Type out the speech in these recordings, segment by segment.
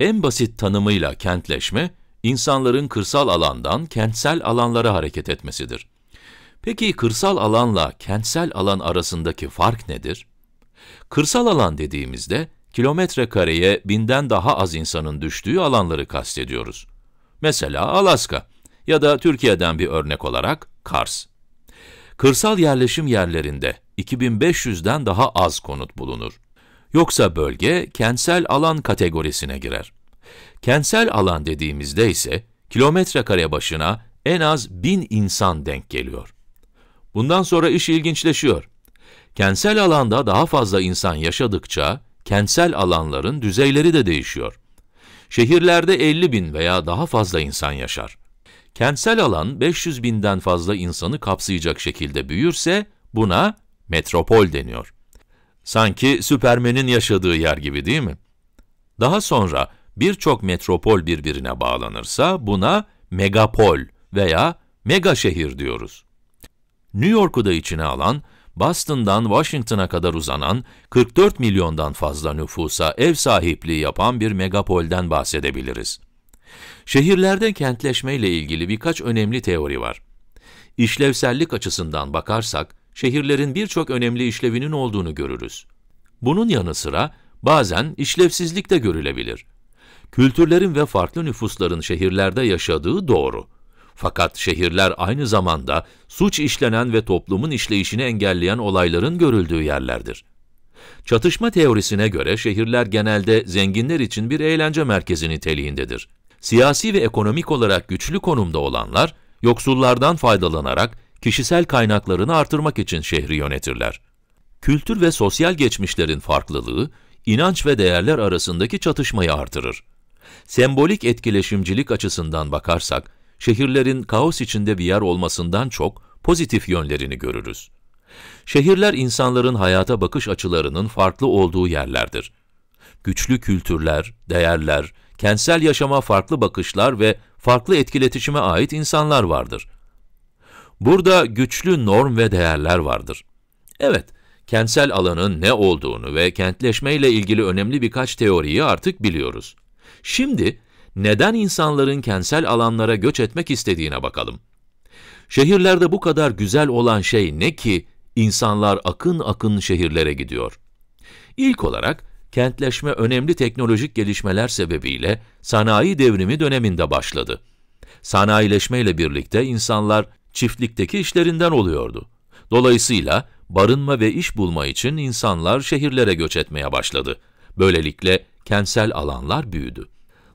En basit tanımıyla kentleşme, insanların kırsal alandan kentsel alanlara hareket etmesidir. Peki kırsal alanla kentsel alan arasındaki fark nedir? Kırsal alan dediğimizde kilometre kareye binden daha az insanın düştüğü alanları kastediyoruz. Mesela Alaska ya da Türkiye'den bir örnek olarak Kars. Kırsal yerleşim yerlerinde 2500'den daha az konut bulunur. Yoksa bölge kentsel alan kategorisine girer. Kentsel alan dediğimizde ise kilometre kare başına en az 1000 insan denk geliyor. Bundan sonra iş ilginçleşiyor. Kentsel alanda daha fazla insan yaşadıkça kentsel alanların düzeyleri de değişiyor. Şehirlerde 50 bin veya daha fazla insan yaşar. Kentsel alan 500 binden fazla insanı kapsayacak şekilde büyürse buna metropol deniyor. Sanki Süpermen'in yaşadığı yer gibi değil mi? Daha sonra birçok metropol birbirine bağlanırsa buna megapol veya mega şehir diyoruz. New York'u da içine alan, Boston'dan Washington'a kadar uzanan 44 milyondan fazla nüfusa ev sahipliği yapan bir megapolden bahsedebiliriz. Şehirlerde kentleşme ile ilgili birkaç önemli teori var. İşlevsellik açısından bakarsak, şehirlerin birçok önemli işlevinin olduğunu görürüz. Bunun yanı sıra bazen işlevsizlik de görülebilir. Kültürlerin ve farklı nüfusların şehirlerde yaşadığı doğru. Fakat şehirler aynı zamanda suç işlenen ve toplumun işleyişini engelleyen olayların görüldüğü yerlerdir. Çatışma teorisine göre şehirler genelde zenginler için bir eğlence merkezi niteliğindedir. Siyasi ve ekonomik olarak güçlü konumda olanlar, yoksullardan faydalanarak kişisel kaynaklarını artırmak için şehri yönetirler. Kültür ve sosyal geçmişlerin farklılığı, inanç ve değerler arasındaki çatışmayı artırır. Sembolik etkileşimcilik açısından bakarsak, şehirlerin kaos içinde bir yer olmasından çok pozitif yönlerini görürüz. Şehirler insanların hayata bakış açılarının farklı olduğu yerlerdir. Güçlü kültürler, değerler, kentsel yaşama farklı bakışlar ve farklı etkiletişime ait insanlar vardır. Burada güçlü norm ve değerler vardır. Evet, kentsel alanın ne olduğunu ve kentleşmeyle ilgili önemli birkaç teoriyi artık biliyoruz. Şimdi neden insanların kentsel alanlara göç etmek istediğine bakalım. Şehirlerde bu kadar güzel olan şey ne ki insanlar akın akın şehirlere gidiyor. İlk olarak kentleşme önemli teknolojik gelişmeler sebebiyle sanayi devrimi döneminde başladı. Sanayileşme ile birlikte insanlar çiftlikteki işlerinden oluyordu. Dolayısıyla barınma ve iş bulma için insanlar şehirlere göç etmeye başladı. Böylelikle kentsel alanlar büyüdü.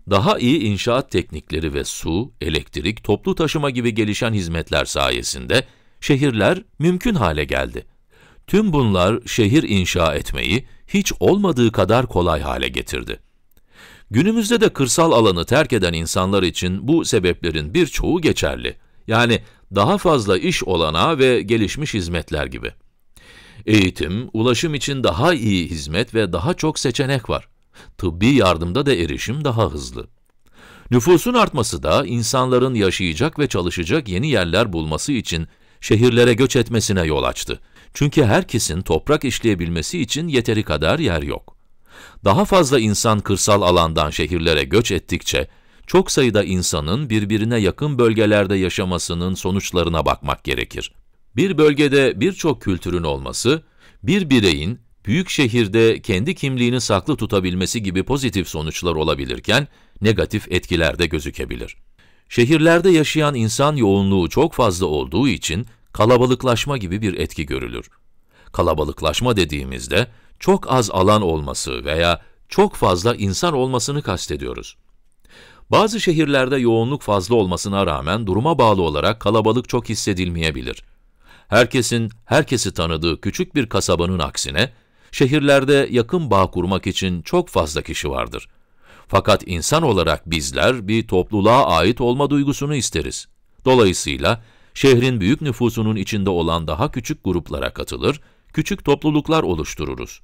Daha iyi inşaat teknikleri ve su, elektrik, toplu taşıma gibi gelişen hizmetler sayesinde şehirler mümkün hale geldi. Tüm bunlar şehir inşa etmeyi hiç olmadığı kadar kolay hale getirdi. Günümüzde de kırsal alanı terk eden insanlar için bu sebeplerin birçoğu geçerli. Yani daha fazla iş olana ve gelişmiş hizmetler gibi. Eğitim, ulaşım için daha iyi hizmet ve daha çok seçenek var. Tıbbi yardımda da erişim daha hızlı. Nüfusun artması da insanların yaşayacak ve çalışacak yeni yerler bulması için şehirlere göç etmesine yol açtı. Çünkü herkesin toprak işleyebilmesi için yeteri kadar yer yok. Daha fazla insan kırsal alandan şehirlere göç ettikçe çok sayıda insanın birbirine yakın bölgelerde yaşamasının sonuçlarına bakmak gerekir. Bir bölgede birçok kültürün olması, bir bireyin büyük şehirde kendi kimliğini saklı tutabilmesi gibi pozitif sonuçlar olabilirken, negatif etkiler de gözükebilir. Şehirlerde yaşayan insan yoğunluğu çok fazla olduğu için kalabalıklaşma gibi bir etki görülür. Kalabalıklaşma dediğimizde çok az alan olması veya çok fazla insan olmasını kastediyoruz. Bazı şehirlerde yoğunluk fazla olmasına rağmen duruma bağlı olarak kalabalık çok hissedilmeyebilir. Herkesin herkesi tanıdığı küçük bir kasabanın aksine, şehirlerde yakın bağ kurmak için çok fazla kişi vardır. Fakat insan olarak bizler bir topluluğa ait olma duygusunu isteriz. Dolayısıyla şehrin büyük nüfusunun içinde olan daha küçük gruplara katılır, küçük topluluklar oluştururuz.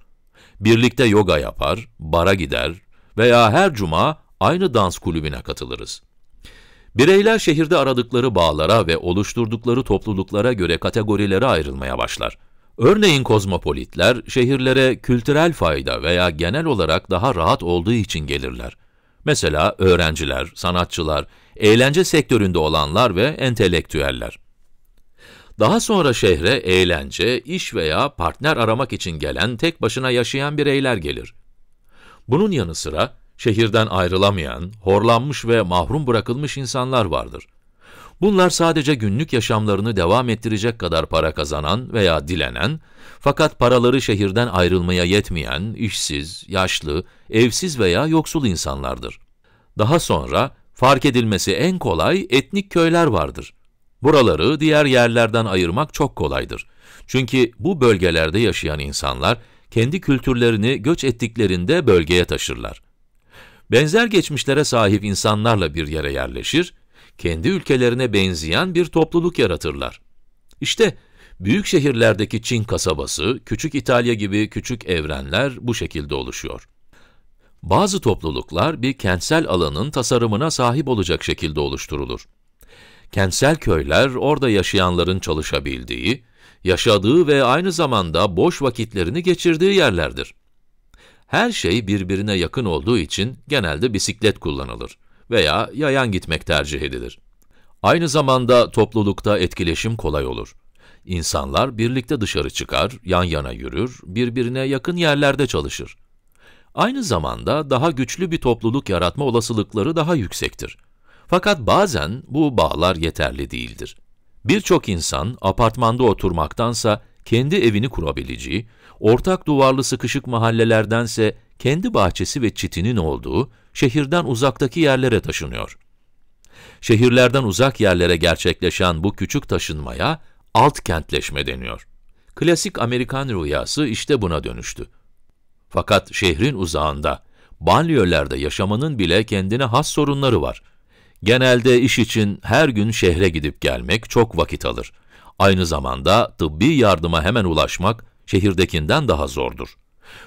Birlikte yoga yapar, bara gider veya her cuma aynı dans kulübüne katılırız. Bireyler şehirde aradıkları bağlara ve oluşturdukları topluluklara göre kategorilere ayrılmaya başlar. Örneğin kozmopolitler şehirlere kültürel fayda veya genel olarak daha rahat olduğu için gelirler. Mesela öğrenciler, sanatçılar, eğlence sektöründe olanlar ve entelektüeller. Daha sonra şehre eğlence, iş veya partner aramak için gelen tek başına yaşayan bireyler gelir. Bunun yanı sıra şehirden ayrılamayan, horlanmış ve mahrum bırakılmış insanlar vardır. Bunlar sadece günlük yaşamlarını devam ettirecek kadar para kazanan veya dilenen, fakat paraları şehirden ayrılmaya yetmeyen, işsiz, yaşlı, evsiz veya yoksul insanlardır. Daha sonra fark edilmesi en kolay etnik köyler vardır. Buraları diğer yerlerden ayırmak çok kolaydır. Çünkü bu bölgelerde yaşayan insanlar kendi kültürlerini göç ettiklerinde bölgeye taşırlar benzer geçmişlere sahip insanlarla bir yere yerleşir, kendi ülkelerine benzeyen bir topluluk yaratırlar. İşte büyük şehirlerdeki Çin kasabası, küçük İtalya gibi küçük evrenler bu şekilde oluşuyor. Bazı topluluklar bir kentsel alanın tasarımına sahip olacak şekilde oluşturulur. Kentsel köyler orada yaşayanların çalışabildiği, yaşadığı ve aynı zamanda boş vakitlerini geçirdiği yerlerdir. Her şey birbirine yakın olduğu için genelde bisiklet kullanılır veya yayan gitmek tercih edilir. Aynı zamanda toplulukta etkileşim kolay olur. İnsanlar birlikte dışarı çıkar, yan yana yürür, birbirine yakın yerlerde çalışır. Aynı zamanda daha güçlü bir topluluk yaratma olasılıkları daha yüksektir. Fakat bazen bu bağlar yeterli değildir. Birçok insan apartmanda oturmaktansa kendi evini kurabileceği ortak duvarlı sıkışık mahallelerdense kendi bahçesi ve çitinin olduğu şehirden uzaktaki yerlere taşınıyor. Şehirlerden uzak yerlere gerçekleşen bu küçük taşınmaya alt kentleşme deniyor. Klasik Amerikan rüyası işte buna dönüştü. Fakat şehrin uzağında, banliyölerde yaşamanın bile kendine has sorunları var. Genelde iş için her gün şehre gidip gelmek çok vakit alır. Aynı zamanda tıbbi yardıma hemen ulaşmak şehirdekinden daha zordur.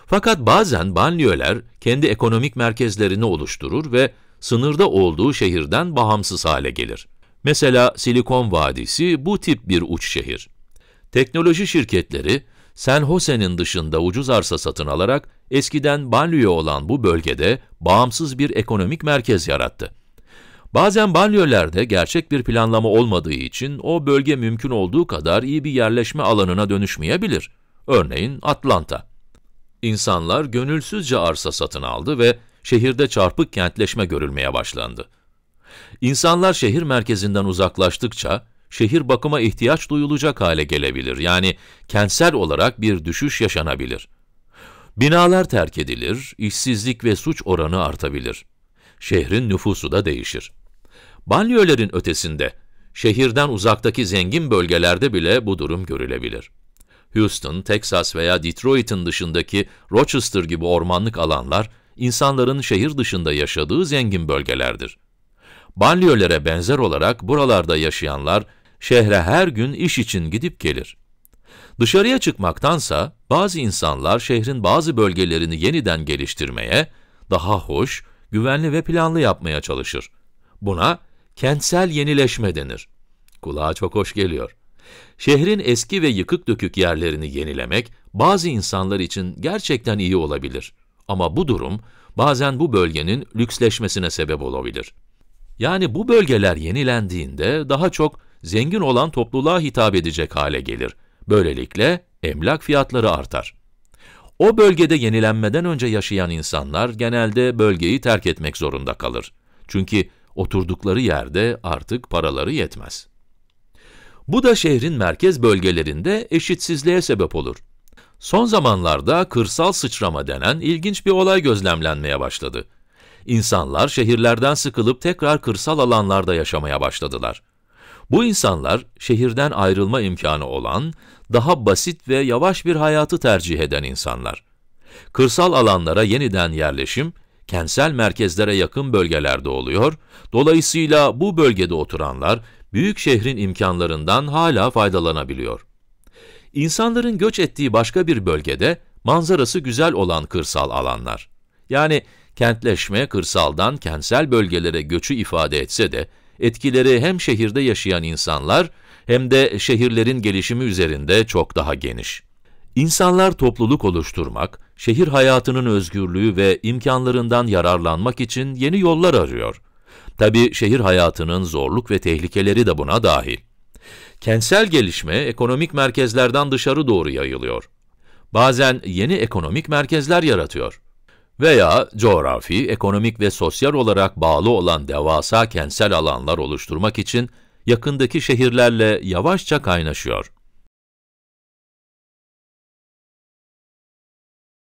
Fakat bazen banliyöler kendi ekonomik merkezlerini oluşturur ve sınırda olduğu şehirden bağımsız hale gelir. Mesela Silikon Vadisi bu tip bir uç şehir. Teknoloji şirketleri, San Jose'nin dışında ucuz arsa satın alarak eskiden banliyö olan bu bölgede bağımsız bir ekonomik merkez yarattı. Bazen banliyölerde gerçek bir planlama olmadığı için o bölge mümkün olduğu kadar iyi bir yerleşme alanına dönüşmeyebilir. Örneğin Atlanta. İnsanlar gönülsüzce arsa satın aldı ve şehirde çarpık kentleşme görülmeye başlandı. İnsanlar şehir merkezinden uzaklaştıkça, şehir bakıma ihtiyaç duyulacak hale gelebilir. Yani kentsel olarak bir düşüş yaşanabilir. Binalar terk edilir, işsizlik ve suç oranı artabilir. Şehrin nüfusu da değişir. Banliyölerin ötesinde, şehirden uzaktaki zengin bölgelerde bile bu durum görülebilir. Houston, Texas veya Detroit'in dışındaki Rochester gibi ormanlık alanlar, insanların şehir dışında yaşadığı zengin bölgelerdir. Banliyölere benzer olarak buralarda yaşayanlar, şehre her gün iş için gidip gelir. Dışarıya çıkmaktansa bazı insanlar şehrin bazı bölgelerini yeniden geliştirmeye, daha hoş, güvenli ve planlı yapmaya çalışır. Buna kentsel yenileşme denir. Kulağa çok hoş geliyor. Şehrin eski ve yıkık dökük yerlerini yenilemek bazı insanlar için gerçekten iyi olabilir. Ama bu durum bazen bu bölgenin lüksleşmesine sebep olabilir. Yani bu bölgeler yenilendiğinde daha çok zengin olan topluluğa hitap edecek hale gelir. Böylelikle emlak fiyatları artar. O bölgede yenilenmeden önce yaşayan insanlar genelde bölgeyi terk etmek zorunda kalır. Çünkü oturdukları yerde artık paraları yetmez. Bu da şehrin merkez bölgelerinde eşitsizliğe sebep olur. Son zamanlarda kırsal sıçrama denen ilginç bir olay gözlemlenmeye başladı. İnsanlar şehirlerden sıkılıp tekrar kırsal alanlarda yaşamaya başladılar. Bu insanlar şehirden ayrılma imkanı olan, daha basit ve yavaş bir hayatı tercih eden insanlar. Kırsal alanlara yeniden yerleşim, kentsel merkezlere yakın bölgelerde oluyor. Dolayısıyla bu bölgede oturanlar büyük şehrin imkanlarından hala faydalanabiliyor. İnsanların göç ettiği başka bir bölgede manzarası güzel olan kırsal alanlar. Yani kentleşme kırsaldan kentsel bölgelere göçü ifade etse de etkileri hem şehirde yaşayan insanlar hem de şehirlerin gelişimi üzerinde çok daha geniş. İnsanlar topluluk oluşturmak, şehir hayatının özgürlüğü ve imkanlarından yararlanmak için yeni yollar arıyor. Tabi şehir hayatının zorluk ve tehlikeleri de buna dahil. Kentsel gelişme ekonomik merkezlerden dışarı doğru yayılıyor. Bazen yeni ekonomik merkezler yaratıyor. Veya coğrafi, ekonomik ve sosyal olarak bağlı olan devasa kentsel alanlar oluşturmak için yakındaki şehirlerle yavaşça kaynaşıyor.